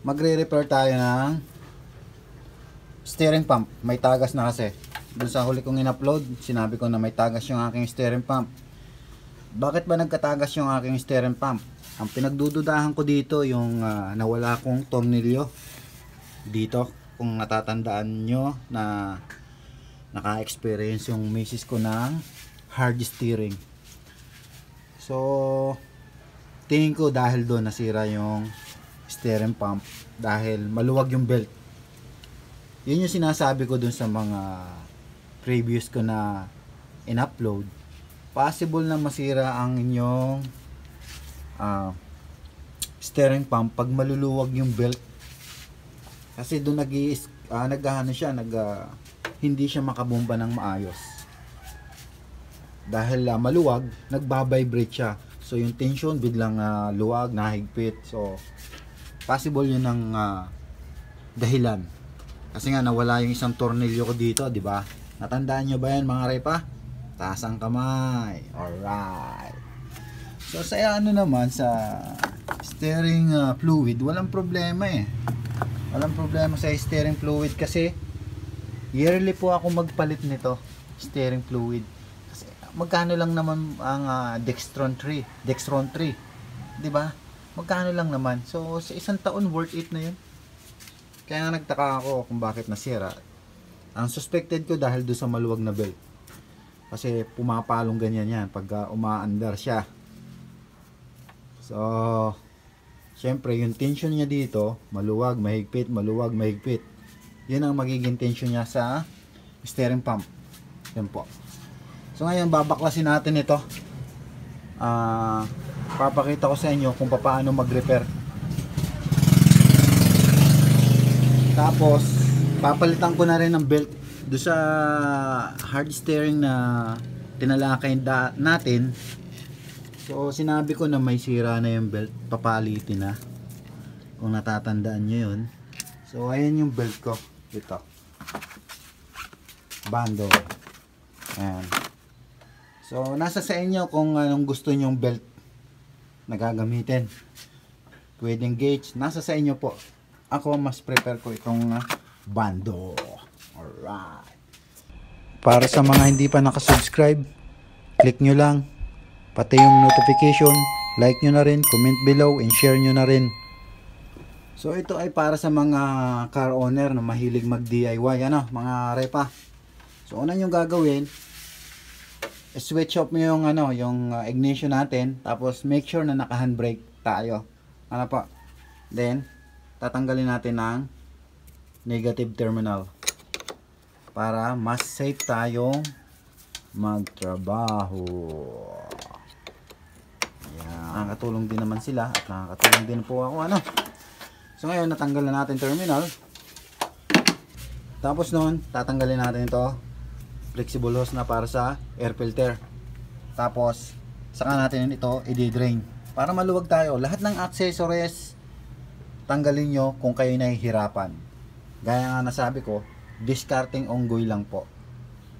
magre-repair tayo ng steering pump. May tagas na kasi. dun sa huli kong in-upload, sinabi ko na may tagas yung aking steering pump. Bakit ba nagkatagas yung aking steering pump? Ang pinagdududahan ko dito yung uh, nawala kong tornilyo dito. Kung natatandaan nyo na naka-experience yung misis ko ng hard steering. So, tingin ko dahil doon nasira yung steering pump dahil maluwag yung belt. Yun yung sinasabi ko dun sa mga previous ko na in-upload. Possible na masira ang inyong uh, steering pump pag maluluwag yung belt. Kasi doon nag uh, ah, naghahanap siya, nag uh, hindi siya makabomba ng maayos. Dahil uh, maluwag, nagba-vibrate siya. So yung tension biglang uh, luwag, nahigpit. So possible yun ng uh, ah, dahilan kasi nga nawala yung isang tornilyo ko dito di ba natandaan nyo ba yan mga repa taas ang kamay alright so sa ano naman sa steering uh, fluid walang problema eh walang problema sa steering fluid kasi yearly po ako magpalit nito steering fluid kasi magkano lang naman ang uh, Dextron 3 Dextron 3 di ba magkano lang naman. So, sa isang taon, worth it na yun. Kaya nga nagtaka ako kung bakit nasira. Ang suspected ko dahil doon sa maluwag na belt. Kasi pumapalong ganyan yan pag ah, umaandar siya. So, syempre yung tension niya dito, maluwag, mahigpit, maluwag, mahigpit. Yun ang magiging tension niya sa steering pump. Yan po. So, ngayon babaklasin natin ito. Ah... Uh, papakita ko sa inyo kung paano mag-repair tapos papalitan ko na rin ng belt do sa hard steering na tinalakay natin so sinabi ko na may sira na yung belt papalitin na kung natatandaan nyo yun so ayan yung belt ko ito bando ayan so nasa sa inyo kung anong gusto nyong belt na gagamitin. Pwedeng gauge. Nasa sa inyo po. Ako mas prepare ko itong ah, bando. Alright. Para sa mga hindi pa nakasubscribe, click nyo lang. Pati yung notification, like nyo na rin, comment below, and share nyo na rin. So ito ay para sa mga car owner na mahilig mag DIY ano, mga repa. So una ano yung gagawin, switch off mo yung ano, yung uh, ignition natin, tapos make sure na naka-handbrake tayo. Ano po? Then tatanggalin natin ng negative terminal para mas safe tayo magtrabaho. Yan. Nakakatulong din naman sila at nakakatulong din po ako ano. So ngayon natanggal na natin terminal. Tapos noon, tatanggalin natin ito flexible hose na para sa air filter tapos saka natin ito i-drain para maluwag tayo lahat ng accessories tanggalin nyo kung kayo nahihirapan gaya nga nasabi ko discarding onggoy lang po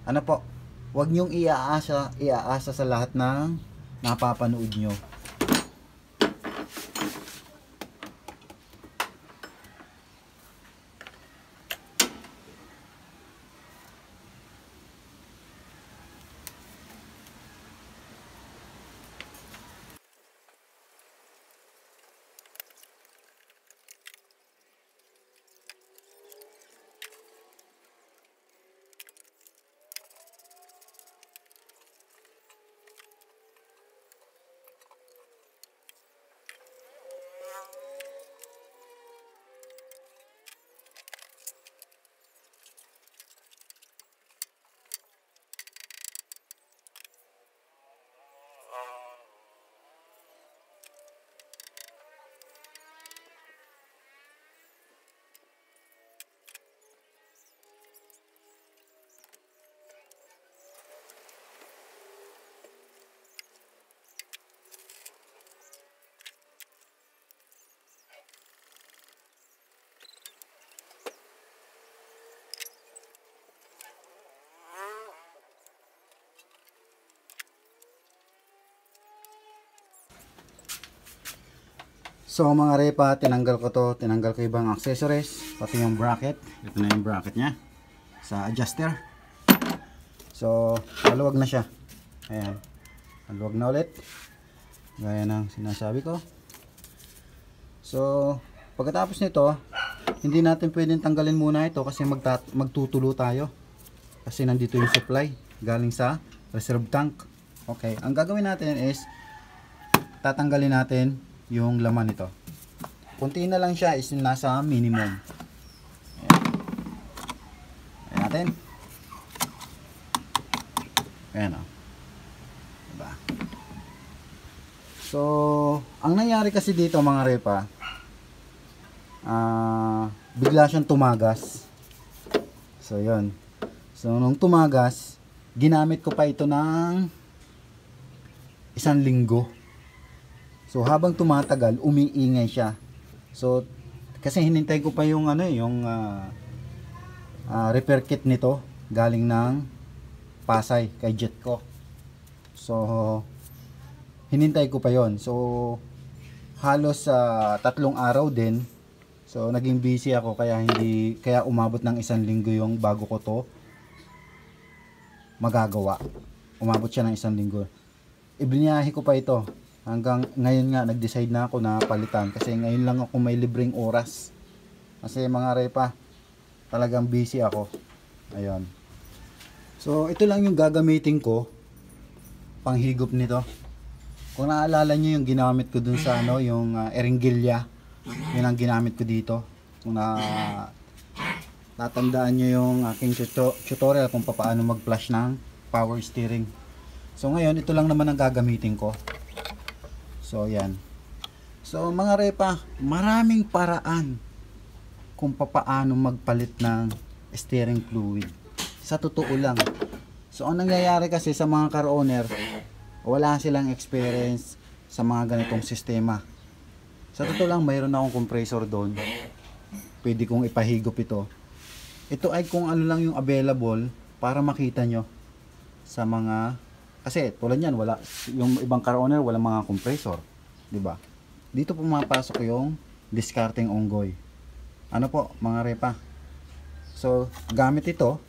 ano po huwag nyong iaasa iaasa sa lahat ng napapanood nyo So mga repa, tinanggal ko to, tinanggal ko ibang accessories, pati yung bracket. Ito na yung bracket niya sa adjuster. So, maluwag na siya. Ayan. Maluwag na ulit. Gaya ng sinasabi ko. So, pagkatapos nito, hindi natin pwedeng tanggalin muna ito kasi magtutulo tayo. Kasi nandito yung supply galing sa reserve tank. Okay, ang gagawin natin is tatanggalin natin yung laman nito. Kunti na lang siya is nasa minimum. Ayan. Ayan natin. Ayan o. Oh. Diba? So, ang nangyari kasi dito mga repa, uh, bigla siyang tumagas. So, yun. So, nung tumagas, ginamit ko pa ito ng isang linggo So habang tumatagal, umiingay siya. So kasi hinintay ko pa yung ano eh, yung uh, uh, repair kit nito galing ng Pasay kay Jet ko. So hinintay ko pa yon. So halos sa uh, tatlong araw din. So naging busy ako kaya hindi kaya umabot ng isang linggo yung bago ko to magagawa. Umabot siya ng isang linggo. Ibinyahe ko pa ito hanggang ngayon nga nag-decide na ako na palitan kasi ngayon lang ako may libreng oras kasi mga repa talagang busy ako ayun so ito lang yung gagamitin ko panghigop nito kung naalala nyo yung ginamit ko dun sa ano yung uh, eringgilya yun ang ginamit ko dito kung na tatandaan nyo yung aking tutorial kung paano mag flash ng power steering so ngayon ito lang naman ang gagamitin ko So, ayan. So, mga repa, maraming paraan kung papaano magpalit ng steering fluid. Sa totoo lang. So, ang nangyayari kasi sa mga car owner, wala silang experience sa mga ganitong sistema. Sa totoo lang, mayroon akong compressor doon. Pwede kong ipahigop ito. Ito ay kung ano lang yung available para makita nyo sa mga kasi tulad niyan, wala yung ibang car owner wala mga compressor, 'di ba? Dito pumapasok yung discarding onggoy. Ano po, mga repa? So, gamit ito,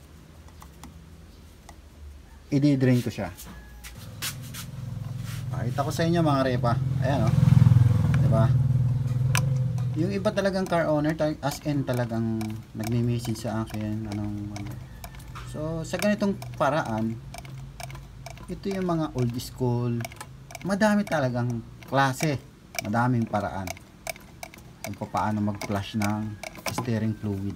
i-drain ko siya. Pakita ko sa inyo mga repa. Ayan oh. 'Di ba? Yung iba talagang car owner, as in talagang nagme-message sa akin anong ano. So, sa ganitong paraan, ito yung mga old school madami talagang klase madaming paraan kung paano mag flush ng steering fluid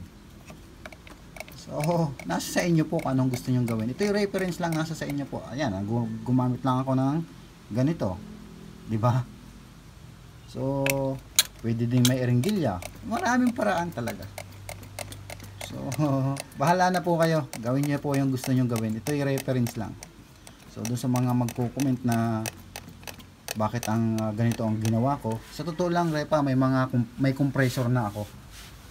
so nasa sa inyo po kung anong gusto nyong gawin ito yung reference lang nasa sa inyo po ayan ah, gumamit lang ako ng ganito di ba so pwede din may eringgilya maraming paraan talaga so bahala na po kayo gawin niyo po yung gusto nyong gawin ito yung reference lang So doon sa mga magko-comment na bakit ang uh, ganito ang ginawa ko, sa totoo lang repa may mga may compressor na ako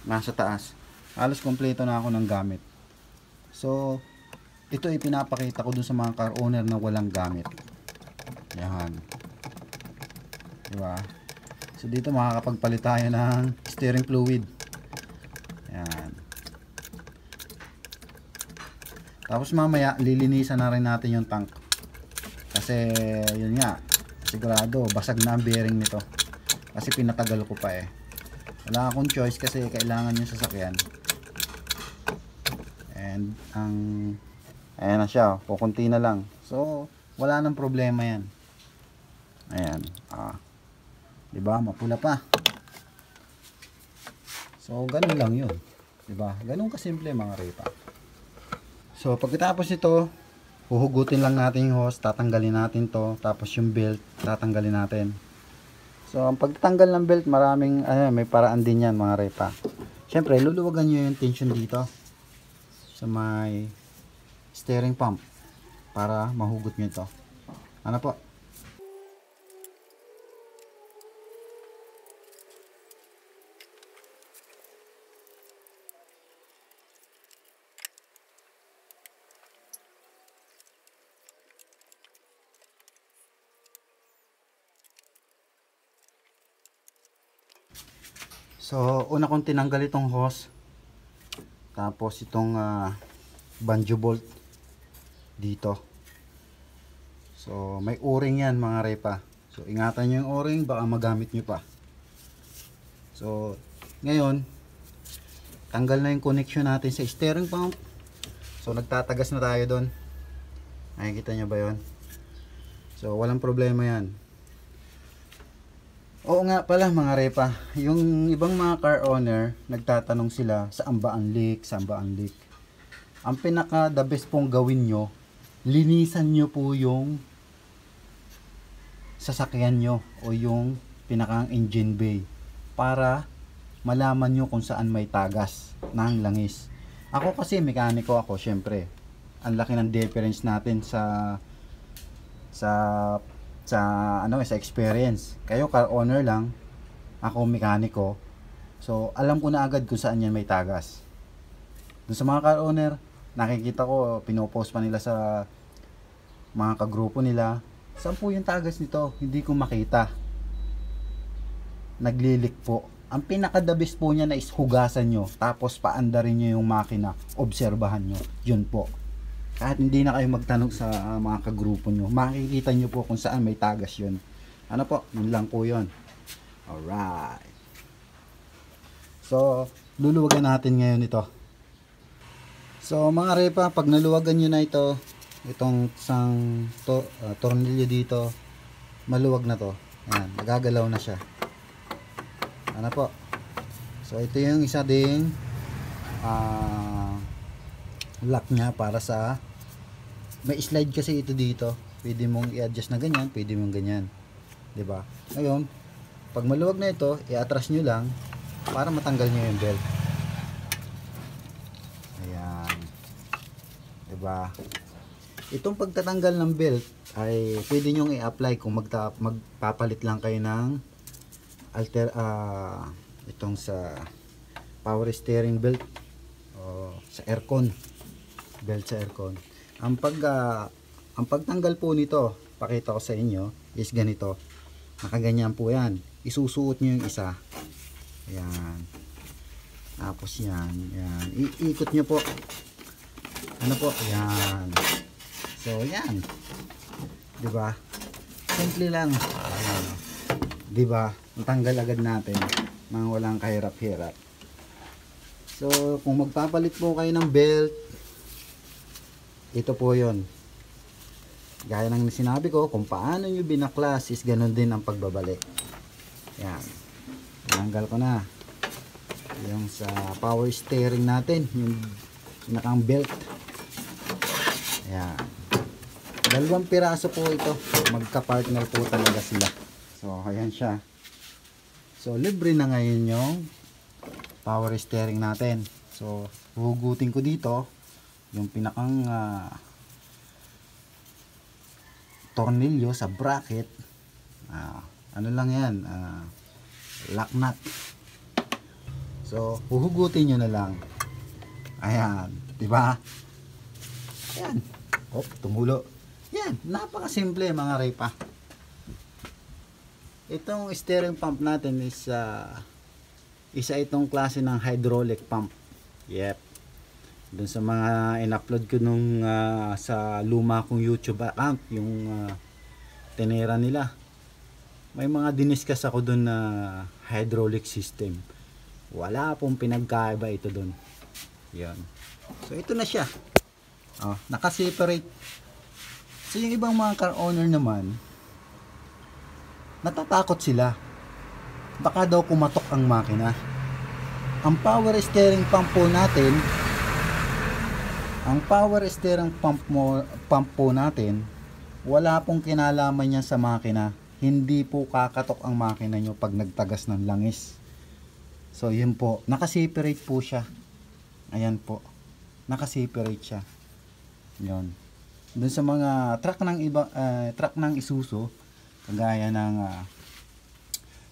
nasa taas. Halos kompleto na ako ng gamit. So ito ay pinapakita ko doon sa mga car owner na walang gamit. Yan. Diba? So dito makakapagpalit tayo ng steering fluid. Yan. Tapos mamaya lilinisan na rin natin yung tank kasi yun nga sigurado basag na ang bearing nito kasi pinatagal ko pa eh wala akong choice kasi kailangan yung sasakyan and ang ayan na siya oh, kukunti na lang so wala nang problema yan ayan ah. diba mapula pa so ganun lang yun diba ganun kasimple mga repa so pagkatapos nito huhugutin lang natin yung hose, tatanggalin natin to, tapos yung belt, tatanggalin natin. So, ang pagtatanggal ng belt, maraming, ayan, ano may paraan din yan mga repa. syempre luluwagan nyo yung tension dito sa may steering pump para mahugot nyo to Ano po? So, una kong tinanggal itong hose. Tapos itong uh, banjo bolt dito. So, may o-ring yan mga repa. So, ingatan nyo yung o-ring. Baka magamit nyo pa. So, ngayon, tanggal na yung connection natin sa steering pump. So, nagtatagas na tayo doon. Nakikita nyo ba yon So, walang problema yan. Oo nga pala mga repa, yung ibang mga car owner, nagtatanong sila saan ba ang leak, saan ba ang leak. Ang pinaka the best pong gawin nyo, linisan nyo po yung sasakyan nyo o yung pinakang engine bay para malaman nyo kung saan may tagas ng langis. Ako kasi mekaniko ako, syempre. Ang laki ng difference natin sa sa sa ano sa experience kayo car owner lang ako mekaniko so alam ko na agad kung saan yan may tagas doon sa mga car owner nakikita ko pinopost pa nila sa mga kagrupo nila saan po yung tagas nito hindi ko makita naglilik po ang pinaka the best po niya na is hugasan nyo tapos paandarin nyo yung makina obserbahan nyo yun po kahit hindi na kayo magtanong sa uh, mga kagrupo nyo makikita nyo po kung saan may tagas yon ano po yun lang po yun alright so luluwagan natin ngayon ito so mga repa pag naluwagan nyo na ito itong isang to, uh, tornilyo dito maluwag na to ayan nagagalaw na siya ano po so ito yung isa ding ah uh, lock niya para sa may slide kasi ito dito pwede mong i-adjust na ganyan pwede mong ganyan ba diba? ngayon pag maluwag na ito i-atras nyo lang para matanggal nyo yung belt ayan ba diba? itong pagtatanggal ng belt ay pwede nyo i-apply kung magta magpapalit lang kayo ng alter uh, itong sa power steering belt o sa aircon belt sa aircon ang pag uh, ang pagtanggal po nito pakita ko sa inyo is ganito nakaganyan po yan isusuot niyo yung isa Ayun. tapos yan, yan. iikot niyo po ano po Ayun. so yan di ba simple lang ayan. di ba tanggal agad natin mga walang kahirap-hirap so kung magpapalit po kayo ng belt ito po yon gaya ng sinabi ko kung paano nyo binaklas is ganun din ang pagbabalik yan tinanggal ko na yung sa power steering natin yung nakang belt yan dalawang piraso po ito magka-partner po talaga sila so ayan siya so libre na ngayon yung power steering natin so hugutin ko dito yung pinakang uh, tornilyo sa bracket uh, ano lang yan uh, ah, lock nut so huhugutin nyo na lang ayan diba ayan op tumulo yan napaka simple mga repa itong steering pump natin is uh, isa itong klase ng hydraulic pump yep dun sa mga in-upload ko nung uh, sa luma kong YouTube account yung uh, ah, tenera nila may mga diniskas ako dun na hydraulic system wala pong pinagkaiba ito dun yan so ito na siya oh, nakaseparate so yung ibang mga car owner naman natatakot sila baka daw kumatok ang makina ang power steering pump po natin ang power steering pump, mo, pump po natin, wala pong kinalaman niya sa makina. Hindi po kakatok ang makina nyo pag nagtagas ng langis. So, yun po. Nakaseparate po siya. Ayan po. Nakaseparate siya. Yun. Doon sa mga truck ng iba uh, truck ng Isuzu, kagaya ng uh, ah,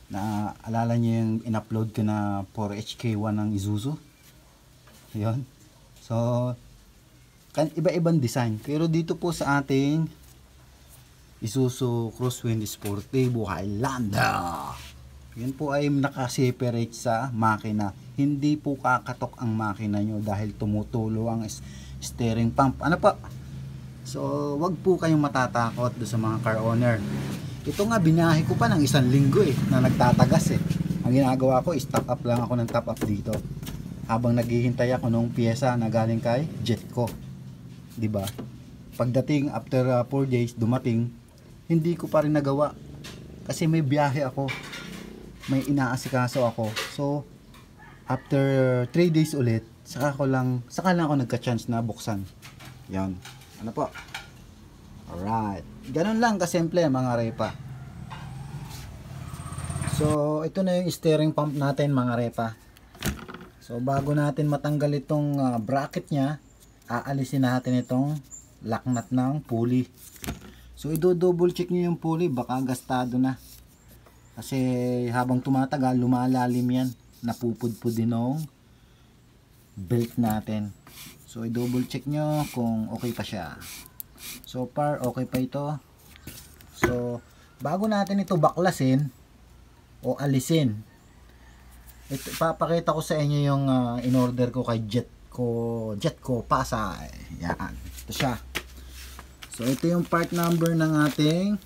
na alala niyo yung in-upload ko na 4HK1 ng Isuzu. 'Yon. So, iba-ibang design. Pero dito po sa ating Isuzu Crosswind Sportivo Highlander. Yan po ay nakaseparate sa makina. Hindi po kakatok ang makina nyo dahil tumutulo ang steering pump. Ano po So, wag po kayong matatakot do sa mga car owner. Ito nga, binahe ko pa ng isang linggo eh, na nagtatagas eh. Ang ginagawa ko is top up lang ako ng top up dito. Habang naghihintay ako nung pyesa na galing kay jet 'di ba? Pagdating after 4 uh, days dumating, hindi ko pa rin nagawa kasi may biyahe ako. May inaasikaso ako. So after 3 days ulit, saka ko lang saka lang ako nagka-chance na buksan. 'Yon. Ano po? Alright. Ganun lang kasimple mga repa. So, ito na yung steering pump natin mga repa. So, bago natin matanggal itong uh, bracket niya, aalisin natin itong laknat ng pulley so ido double check nyo yung pulley baka gastado na kasi habang tumatagal lumalalim yan napupudpud din ng belt natin so i-double check nyo kung okay pa siya so far okay pa ito so bago natin ito baklasin o alisin ito, papakita ko sa inyo yung uh, ah, in order ko kay Jet Jetco, Jetco Pasay. Yan. Ito siya. So, ito yung part number ng ating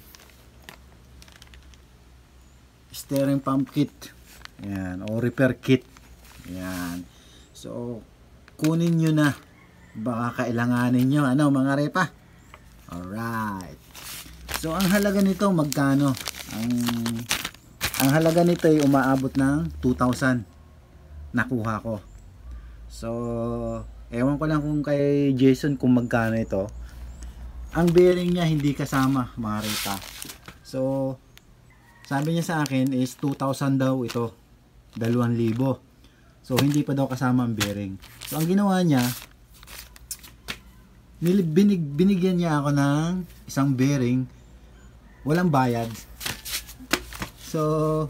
steering pump kit. Yan. O repair kit. Yan. So, kunin nyo na. Baka kailanganin nyo. Ano, mga repa? Alright. So, ang halaga nito, magkano? Ang, ang halaga nito ay umaabot ng 2,000 nakuha ko. So, ewan ko lang kung kay Jason kung magkano ito. Ang bearing niya hindi kasama, mga rita. So, sabi niya sa akin is 2,000 daw ito. 2,000. So, hindi pa daw kasama ang bearing. So, ang ginawa niya, binig, binigyan niya ako ng isang bearing. Walang bayad. So,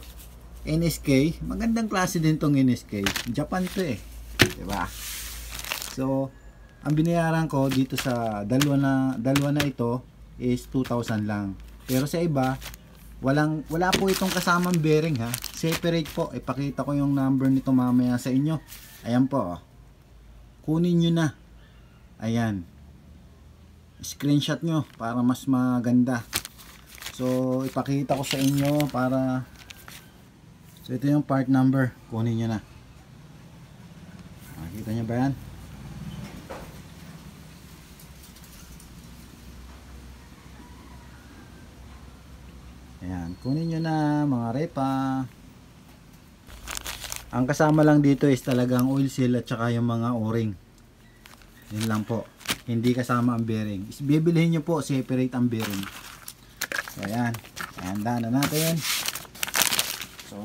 NSK. Magandang klase din tong NSK. Japan to eh. 'di ba? So, ang binayaran ko dito sa dalawa na dalawa na ito is 2,000 lang. Pero sa iba, walang wala po itong kasamang bearing ha. Separate po. Ipakita ko yung number nito mamaya sa inyo. Ayan po. Oh. Kunin niyo na. Ayan. Screenshot nyo para mas maganda. So, ipakita ko sa inyo para So, ito yung part number. Kunin niyo na. Nakikita niyo ba yan? Ayan, kunin niyo na mga repa. Ang kasama lang dito is talagang oil seal at saka yung mga o-ring. Yun lang po. Hindi kasama ang bearing. Is bibilihin nyo po separate ang bearing. So, ayan. Ayan, na natin. So,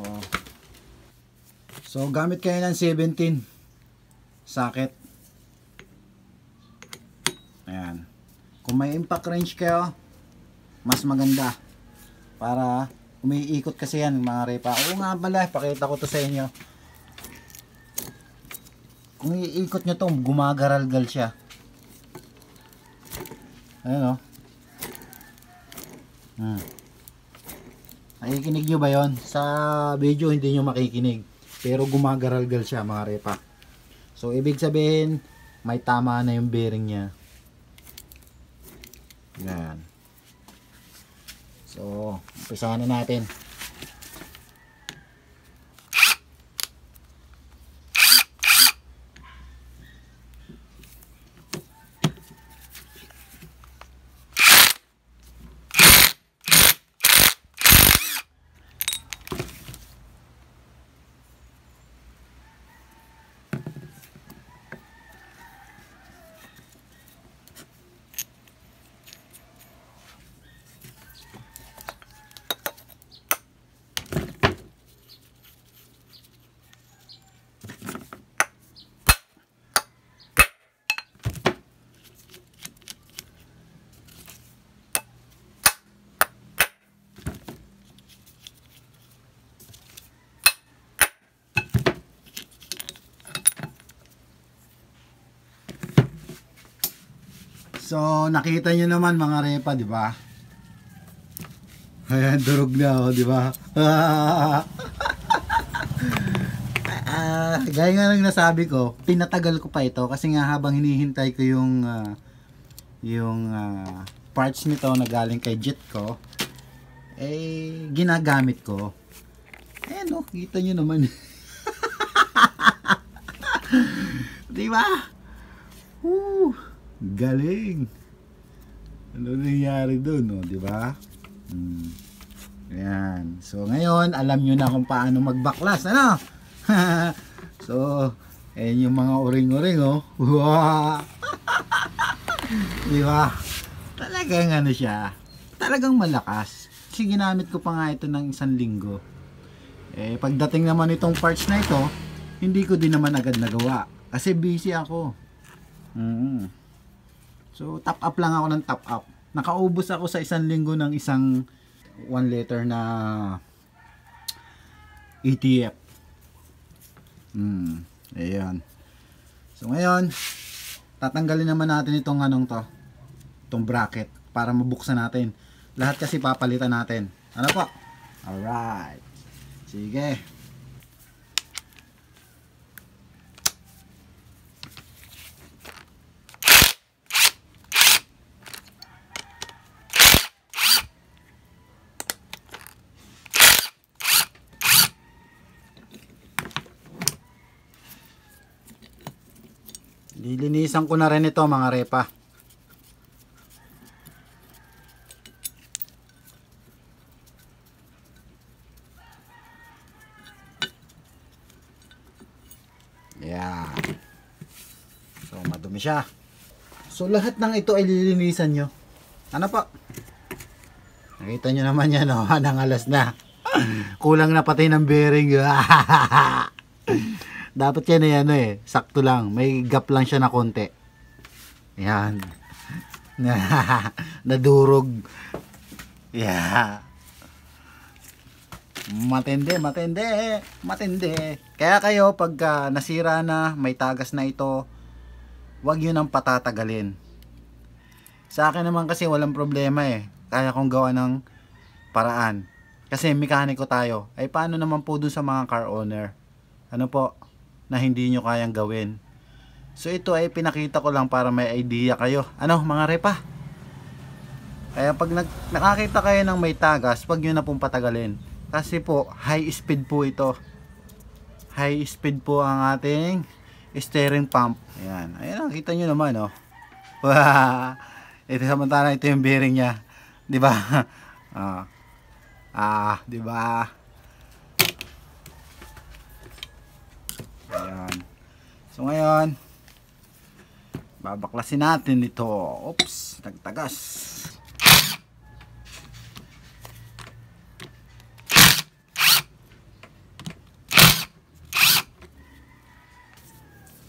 so gamit kayo ng 17 socket. Ayan. Kung may impact wrench kayo, mas maganda. Para umiikot kasi yan mga repa. Oo nga pala, pakita ko to sa inyo. Kung iikot nyo to, gumagaralgal siya. Ayan o. Oh. Hmm. Nakikinig nyo ba yon Sa video hindi nyo makikinig. Pero gumagaralgal siya mga repa. So, ibig sabihin, may tama na yung bearing niya. Yan. So, umpisahan na natin. So, nakita nyo naman mga repa, di ba? Ayan, durog na ako, di ba? uh, gaya nga ng nasabi ko, pinatagal ko pa ito kasi nga habang hinihintay ko yung uh, yung uh, parts nito na galing kay Jet ko, eh, ginagamit ko. Ayan eh, o, kita nyo naman. di ba? Galing. Ano nangyari doon, no? 'di ba? Hmm. Ayan. So ngayon, alam niyo na kung paano magbaklas, ano? so, eh yung mga uring-uring, oh. Di ba? Talagang ano siya. Talagang malakas. Kasi ginamit ko pa nga ito ng isang linggo. Eh, pagdating naman itong parts na ito, hindi ko din naman agad nagawa. Kasi busy ako. Mm -hmm. So, top up lang ako ng top up. Nakaubos ako sa isang linggo ng isang one letter na ETF. Hmm, ayan. So, ngayon, tatanggalin naman natin itong anong to, itong bracket para mabuksan natin. Lahat kasi papalitan natin. Ano po? Alright. Sige. Umpisan ko na rin ito mga repa. Ayan. So madumi siya. So lahat ng ito ay lilinisan nyo. Ano pa? Nakita nyo naman yan o. Oh. Nangalas na. Kulang na pati ng bearing. Ah. Dapat yan ay ano eh, sakto lang. May gap lang siya na konti. Ayan. Nadurog. Yeah. Matindi, matindi, matindi. Kaya kayo, pagka ah, nasira na, may tagas na ito, wag yun ang patatagalin. Sa akin naman kasi walang problema eh. Kaya kong gawa ng paraan. Kasi mekaniko tayo. Ay paano naman po dun sa mga car owner? Ano po? na hindi nyo kayang gawin. So ito ay pinakita ko lang para may idea kayo. Ano mga repa? Kaya pag nag nakakita kayo ng may tagas, pag nyo na pong patagalin. Kasi po, high speed po ito. High speed po ang ating steering pump. Ayan. Ayan, nakita nyo naman, oh. Wow. Ito samantala, ito yung bearing niya. Di ba? ah, ah di ba? So ngayon, babaklasin natin ito. Oops, nagtagas.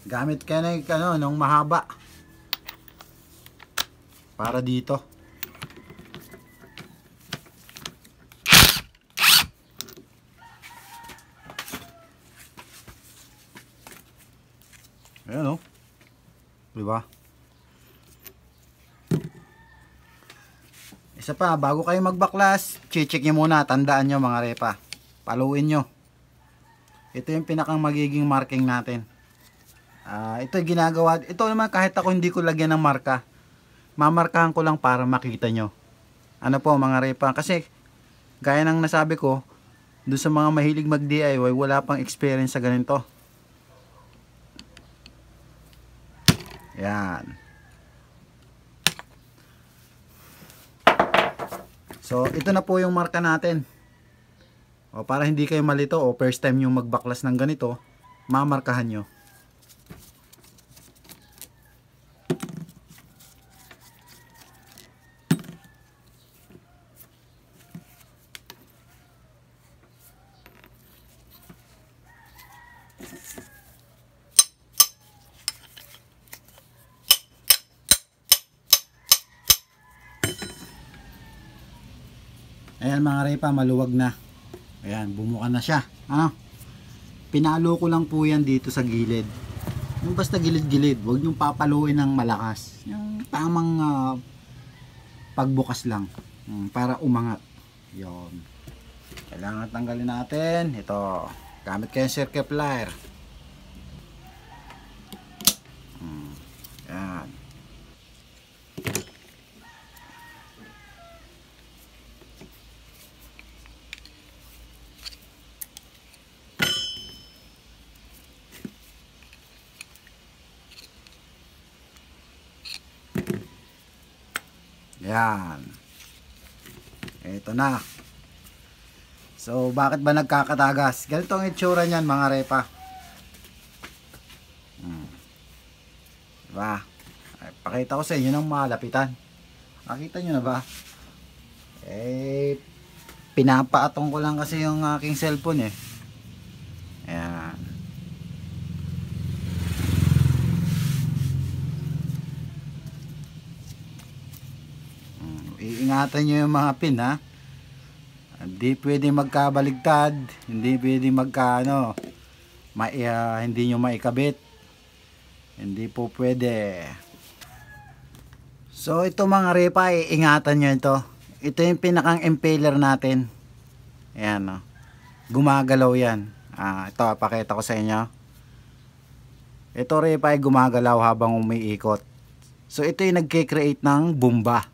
Gamit ka na ano, nung mahaba. Para dito. Ayan o. Oh. Diba? Isa pa, bago kayo magbaklas, check nyo muna, tandaan nyo mga repa. Paluin nyo. Ito yung pinakang magiging marking natin. Uh, ito yung ginagawa, ito naman kahit ako hindi ko lagyan ng marka. Mamarkahan ko lang para makita nyo. Ano po mga repa, kasi gaya ng nasabi ko, doon sa mga mahilig mag DIY, wala pang experience sa ganito Yan. So, ito na po yung marka natin. O, para hindi kayo malito o first time yung magbaklas ng ganito, mamarkahan nyo. Ayan mga repa, maluwag na. Ayan, bumuka na siya. Ano? pinalo ko lang po yan dito sa gilid. Yung basta gilid-gilid, huwag niyong papaluin ng malakas. Yung tamang uh, pagbukas lang. Um, para umangat. yon Kailangan tanggalin natin. Ito, gamit kayo yung circuit plier. na. So, bakit ba nagkakatagas? Ganito ang itsura niyan mga repa. Hmm. Diba? Ay, pakita ko sa inyo ng malapitan. Nakita nyo na ba? Eh, pinapaatong ko lang kasi yung aking cellphone eh. Ayan. Hmm. Iingatan nyo yung mga pin ha hindi pwede magkabaligtad hindi pwede magkaano ma, uh, hindi nyo maikabit hindi po pwede so ito mga repa eh, ingatan nyo ito ito yung pinakang impeller natin ayan o oh. gumagalaw yan ah, ito pakita ko sa inyo ito repa ay gumagalaw habang umiikot so ito yung nagkikreate ng bomba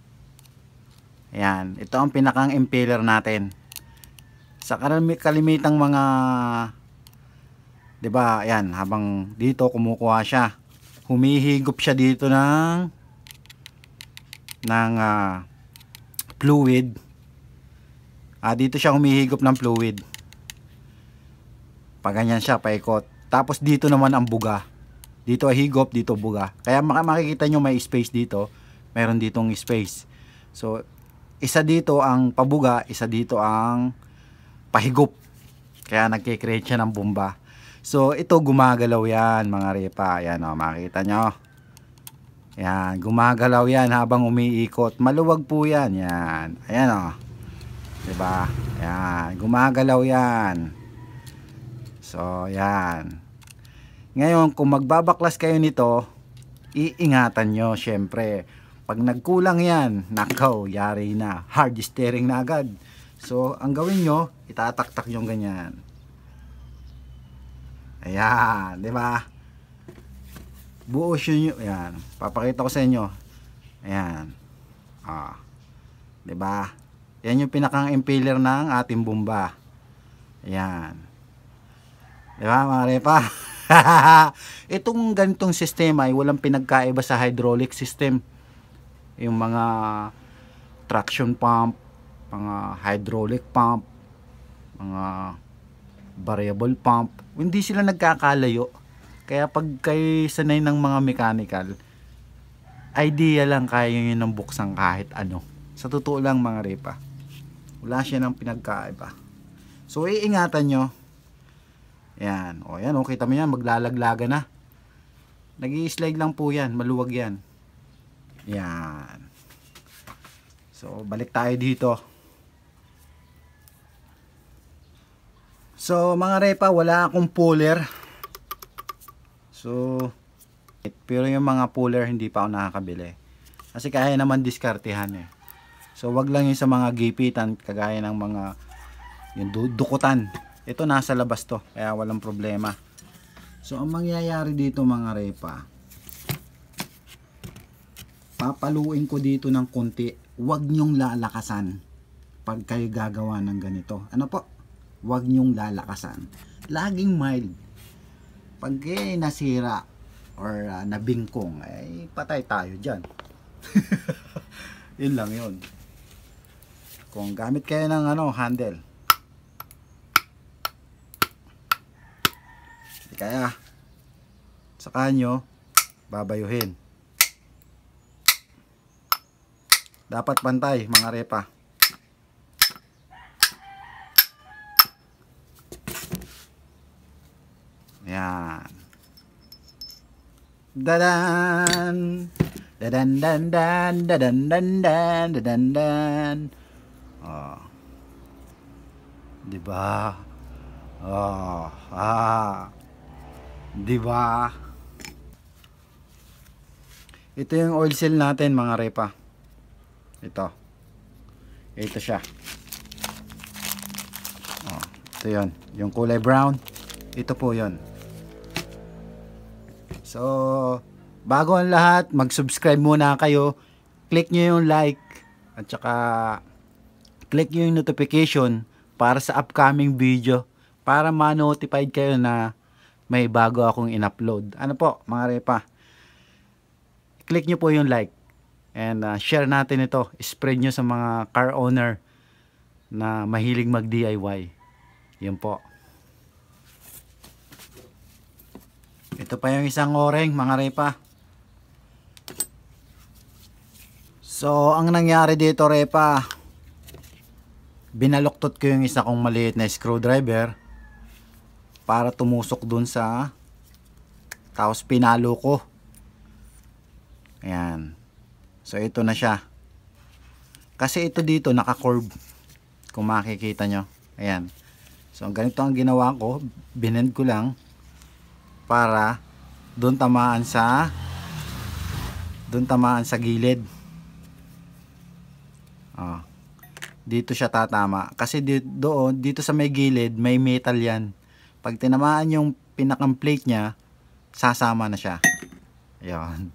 ayan ito ang pinakang impeller natin sa kalimitang mga 'di ba? Ayun, habang dito kumukuha siya. Humihigop siya dito ng ng uh, fluid. Ah, dito siya humihigop ng fluid. Pag ganyan siya paikot. Tapos dito naman ang buga. Dito higop, dito buga. Kaya mak makikita nyo may space dito. Meron ditong space. So, isa dito ang pabuga, isa dito ang pahigop. Kaya nagkikreate siya ng bumba. So, ito gumagalaw yan mga repa. Ayan oh, makita nyo. Ayan, gumagalaw yan habang umiikot. Maluwag po yan. Ayan, ayan oh. o. Diba? Ayan, gumagalaw yan. So, ayan. Ngayon, kung magbabaklas kayo nito, iingatan nyo syempre. Pag nagkulang yan, nakaw, yari na. Hard steering na agad. So, ang gawin nyo, itataktak yung ganyan ayan di ba buo siya nyo ayan papakita ko sa inyo ayan ah di ba yan yung pinakang impeller ng ating bomba ayan di ba mga repa itong ganitong sistema ay walang pinagkaiba sa hydraulic system yung mga traction pump mga hydraulic pump mga variable pump hindi sila nagkakalayo kaya pag kayo sanay ng mga mechanical idea lang kaya yun ng buksan kahit ano sa totoo lang mga repa wala siya ng pinagkaiba so iingatan nyo yan o yan o kita mo yan maglalaglaga na nag slide lang po yan maluwag yan yan so balik tayo dito So mga repa, wala akong puller. So pero yung mga puller hindi pa ako nakakabili. Kasi kaya naman diskartehan eh. So wag lang yung sa mga gipitan kagaya ng mga yung du dukutan. Ito nasa labas to kaya walang problema. So ang mangyayari dito mga repa papaluin ko dito ng konti. wag nyong lalakasan pag kayo gagawa ng ganito. Ano po? Huwag nyong lalakasan. Laging mild. Pag eh, nasira or uh, nabingkong, eh, patay tayo dyan. yun lang yun. Kung gamit kayo ng ano, handle. Di kaya, sa kanyo, babayuhin. Dapat pantay, mga repa. Yan. Dadan! Dadan, dan, dan, dadan, dan, dan, dadan, dan. Oh. Diba? Oh. Ah. Diba? Ito yung oil seal natin mga repa. Ito. Ito siya. Oh, ito 'yon, yung kulay brown. Ito po 'yon. So, bago ang lahat, mag-subscribe muna kayo. Click nyo yung like at saka click nyo yung notification para sa upcoming video para ma-notified kayo na may bago akong in-upload. Ano po, mga repa? Click nyo po yung like and uh, share natin ito. Spread nyo sa mga car owner na mahilig mag-DIY. Yun po. Ito pa yung isang o-ring mga repa. So, ang nangyari dito repa, binaluktot ko yung isa kong maliit na screwdriver para tumusok dun sa tapos pinalo ko. Ayan. So, ito na siya. Kasi ito dito naka-curve. Kung makikita nyo. Ayan. So, ganito ang ginawa ko. Binend ko lang para doon tamaan sa doon tamaan sa gilid oh. dito siya tatama kasi doon, dito sa may gilid may metal yan pag tinamaan yung pinakang plate nya sasama na siya yun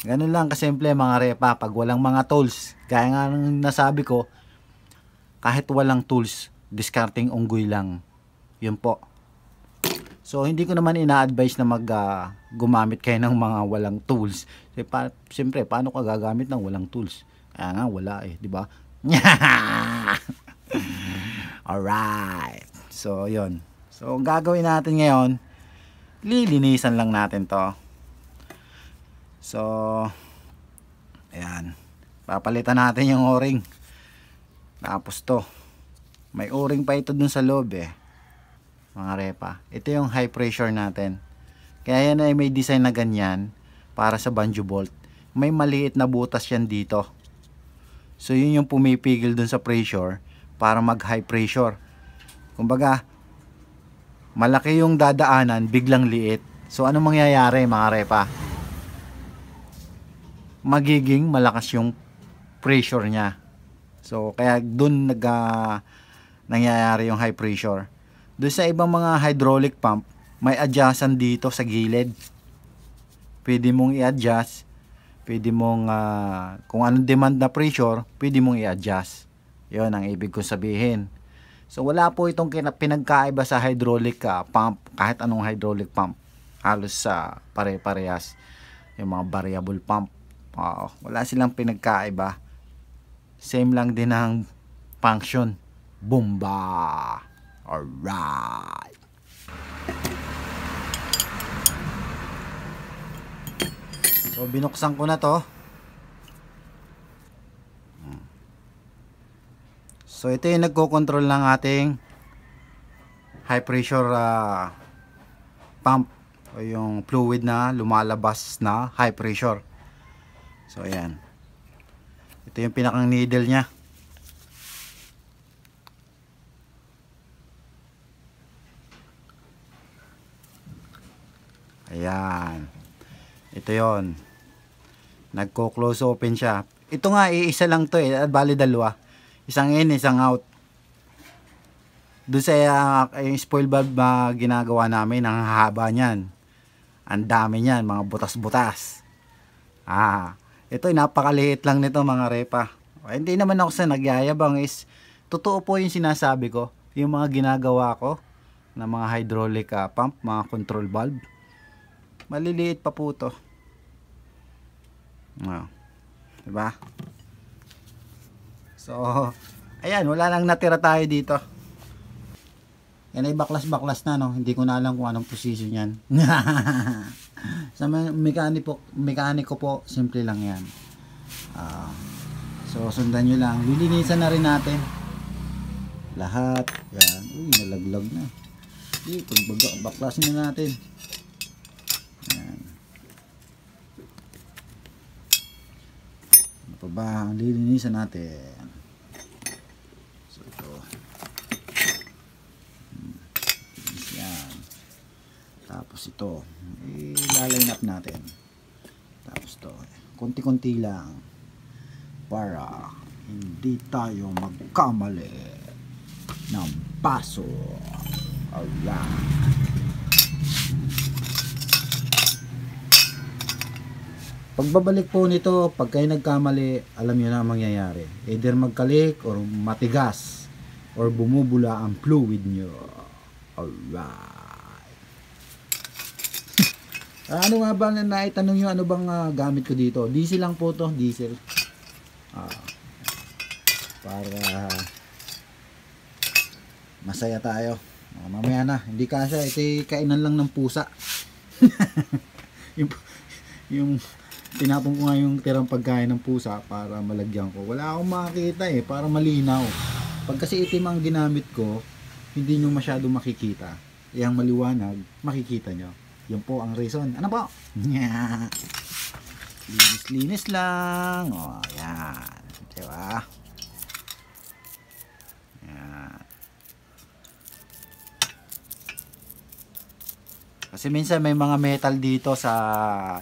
ganun lang kasimple mga repa pag walang mga tools kaya nga nasabi ko kahit walang tools discarding unggoy lang yun po So, hindi ko naman ina-advise na mag uh, gumamit kayo ng mga walang tools. Kasi pa, siyempre, paano ka gagamit ng walang tools? Kaya nga, wala eh, di ba? Alright. So, yon So, ang gagawin natin ngayon, lilinisan lang natin to. So, ayan. Papalitan natin yung o-ring. Tapos to. May o-ring pa ito dun sa lobe. eh mga repa. Ito yung high pressure natin. Kaya yan ay may design na ganyan para sa banjo bolt. May maliit na butas yan dito. So yun yung pumipigil dun sa pressure para mag high pressure. Kumbaga, malaki yung dadaanan, biglang liit. So ano mangyayari mga repa? Magiging malakas yung pressure niya. So kaya dun nag uh, nangyayari yung high pressure. Doon sa ibang mga hydraulic pump, may adjustan dito sa gilid. Pwede mong i-adjust. Pwede mong, uh, kung anong demand na pressure, pwede mong i-adjust. yon ang ibig kong sabihin. So wala po itong pinagkaiba sa hydraulic uh, pump, kahit anong hydraulic pump. Halos sa uh, pare-parehas yung mga variable pump. Uh, wala silang pinagkaiba. Same lang din ang function. Bomba! All right. So oh, binuksan ko na to. So ito yung nagko-control ng ating high pressure uh, pump o yung fluid na lumalabas na high pressure. So ayan. Ito yung pinakang needle niya. Ayan. Ito yon. Nagko-close open siya. Ito nga, iisa eh, lang to eh. At bali dalawa. Isang in, isang out. Doon sa uh, yung spoil valve na ginagawa namin, ang haba niyan. Ang dami niyan, mga butas-butas. Ah, ito napakaliit lang nito mga repa. Eh, hindi naman ako sa nagyayabang is totoo po yung sinasabi ko. Yung mga ginagawa ko ng mga hydraulic uh, pump, mga control valve. Maliliit pa po to. Wow. Diba? So, ayan, wala nang natira tayo dito. Yan ay baklas-baklas na, no? Hindi ko na alam kung anong position yan. Sa mekaniko, po, mekaniko po, simple lang yan. Uh, so, sundan nyo lang. Lilinisan na rin natin. Lahat. Yan. Uy, nalaglag na. Uy, pagbaga, baklasin na natin. pa ba ang lilinisan natin? So ito. Yan. Tapos ito. I-line up natin. Tapos ito. Konti-konti lang. Para hindi tayo magkamali ng paso. Alright. Pagbabalik po nito, pag kayo nagkamali, alam niyo na ang mangyayari. Either magkalik or matigas or bumubula ang fluid niyo. Alright. ano nga ba na naitanong niyo ano bang uh, gamit ko dito? Diesel lang po to, diesel. Uh, para masaya tayo. O, ah, mamaya na, hindi kasi ito kainan lang ng pusa. yung, yung tinapong ko nga yung tirang pagkain ng pusa para malagyan ko wala akong makakita eh para malinaw pag kasi itim ang ginamit ko hindi nyo masyado makikita e ang maliwanag makikita nyo Yan po ang reason ano po linis linis lang o oh, yan diba Kasi minsan may mga metal dito sa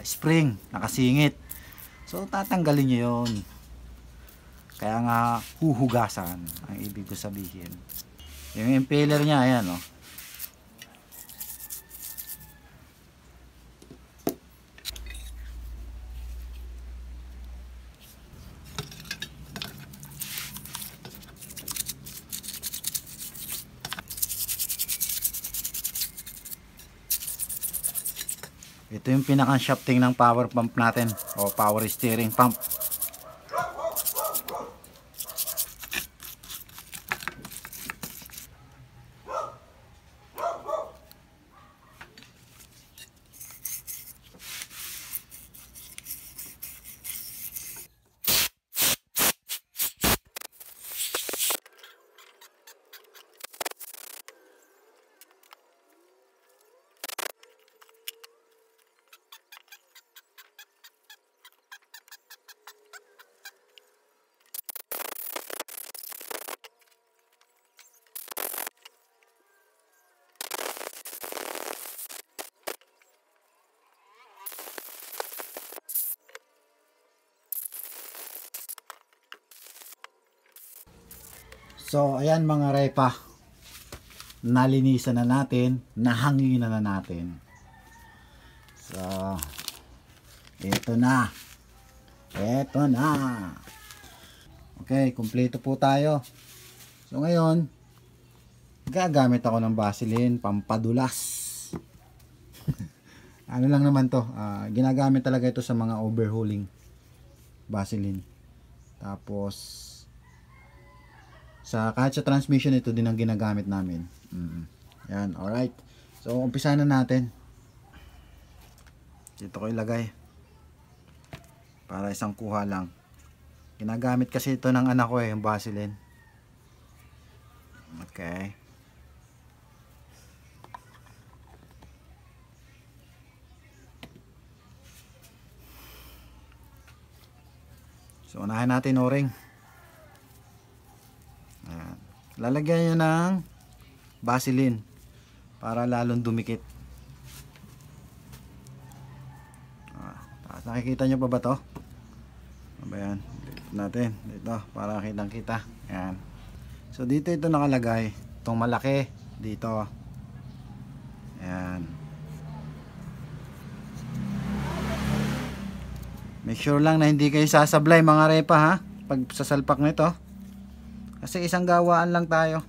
spring, nakasingit. So tatanggalin nyo yun. Kaya nga huhugasan ang ibig ko sabihin. Yung impeller niya, ayan o. Oh. ito yung pinaka shafting ng power pump natin o power steering pump So, ayan mga repa. Nalinisan na natin. Nahangin na natin. So, ito na. Ito na. Okay, kumpleto po tayo. So, ngayon, gagamit ako ng vaseline pampadulas. ano lang naman to. Uh, ginagamit talaga ito sa mga overhauling. Vaseline. Tapos, sa, kahit sa transmission, ito din ang ginagamit namin. Mm. Yan, alright. So, umpisa na natin. Dito ko ilagay. Para isang kuha lang. Ginagamit kasi ito ng anak ko eh, yung Vaseline. Okay. So, unahin natin o-ring lalagyan nyo ng vaseline para lalong dumikit ah, nakikita nyo pa ba to ano ba yan natin dito para kitang kita yan so dito ito nakalagay itong malaki dito yan make sure lang na hindi kayo sasablay mga repa ha pag sasalpak nito kasi isang gawaan lang tayo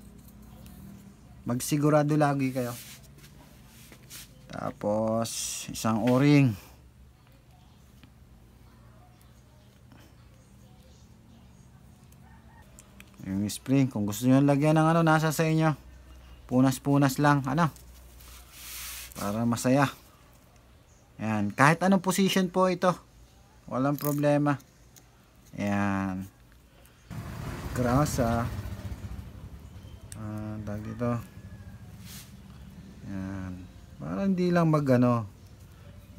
magsigurado lagi kayo tapos isang o-ring yung spring kung gusto niyo lagyan ng ano nasa sa inyo punas punas lang ano para masaya yan kahit anong position po ito walang problema yan grasa ah, tag dito yan para hindi lang mag ano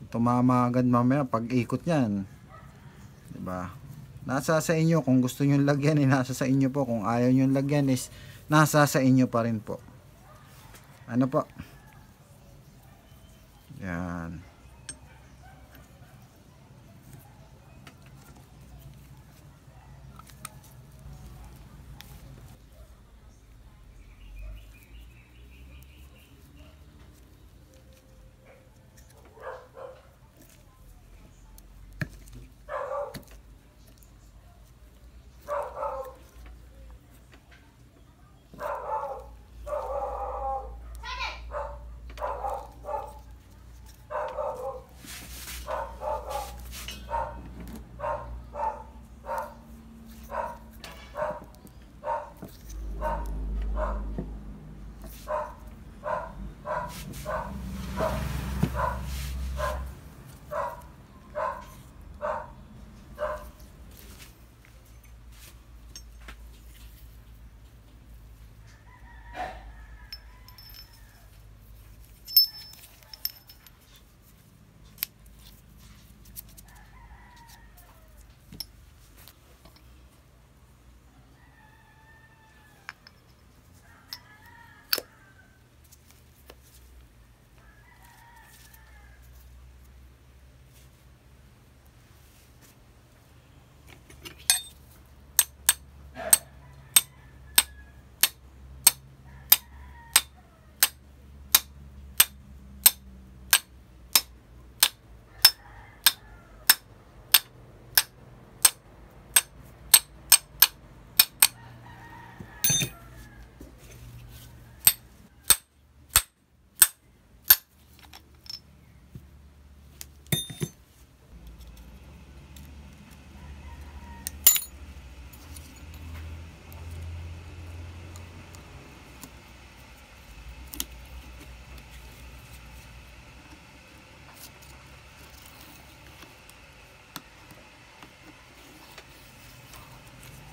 tumama agad mamaya pag ikot yan ba diba? nasa sa inyo kung gusto nyo lagyan eh, nasa sa inyo po kung ayaw nyo lagyan is nasa sa inyo pa rin po ano po yan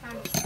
kind of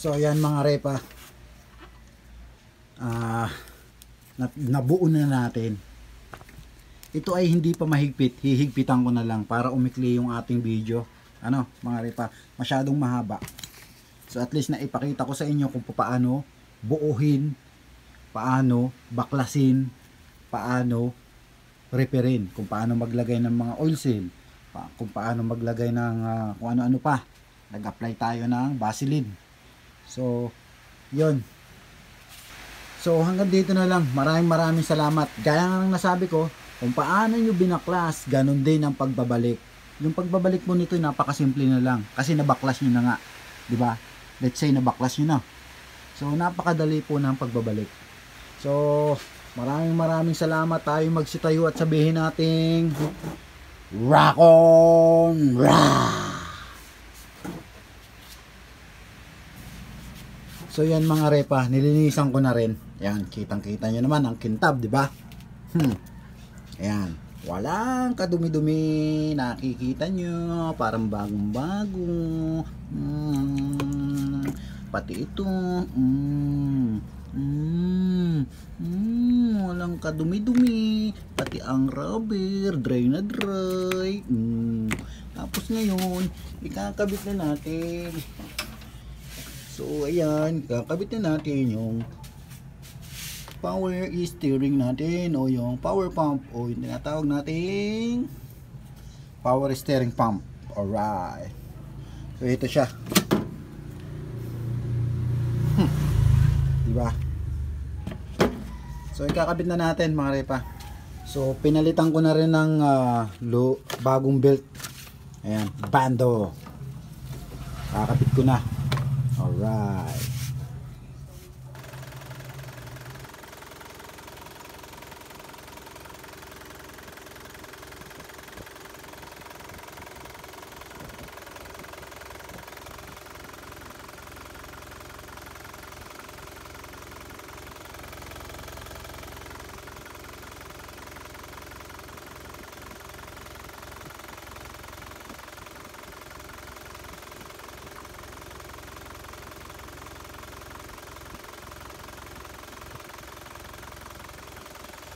So ayan mga repa. Ah, uh, nabuo na natin. Ito ay hindi pa mahigpit. Hihigpitan ko na lang para umikli yung ating video. Ano, mga repa, masyadong mahaba. So at least na ipakita ko sa inyo kung paano buuhin, paano baklasin, paano reparin, kung paano maglagay ng mga oil seal, pa, kung paano maglagay ng uh, kung ano-ano pa. Nag-apply tayo ng Vaseline So, yun. So, hanggang dito na lang. Maraming maraming salamat. Gaya nga ng nasabi ko, kung paano nyo binaklas, ganun din ang pagbabalik. Yung pagbabalik mo nito, napakasimple na lang. Kasi nabaklas nyo na nga. ba? Diba? Let's say, nabaklas nyo na. So, napakadali po ng pagbabalik. So, maraming maraming salamat tayo magsitayo at sabihin nating Rock on! Rock! So yan mga repa, nilinisan ko na rin. Yan, kitang-kita nyo naman ang kintab, di ba? Hmm. Ayan, walang kadumi-dumi, nakikita nyo, parang bagong-bago. Hmm. Pati ito, hmm. Hmm. Hmm. Walang kadumi-dumi, pati ang rubber, dry na dry. Hmm. Tapos ngayon, ikakabit na natin. So, ayan, kakabit na natin yung power steering natin o yung power pump o yung tinatawag natin power steering pump. Alright. So, ito siya. Hmm. Diba? So, ikakabit na natin mga repa. So, pinalitan ko na rin ng uh, bagong belt. Ayan, bando. Kakabit ko na. All right.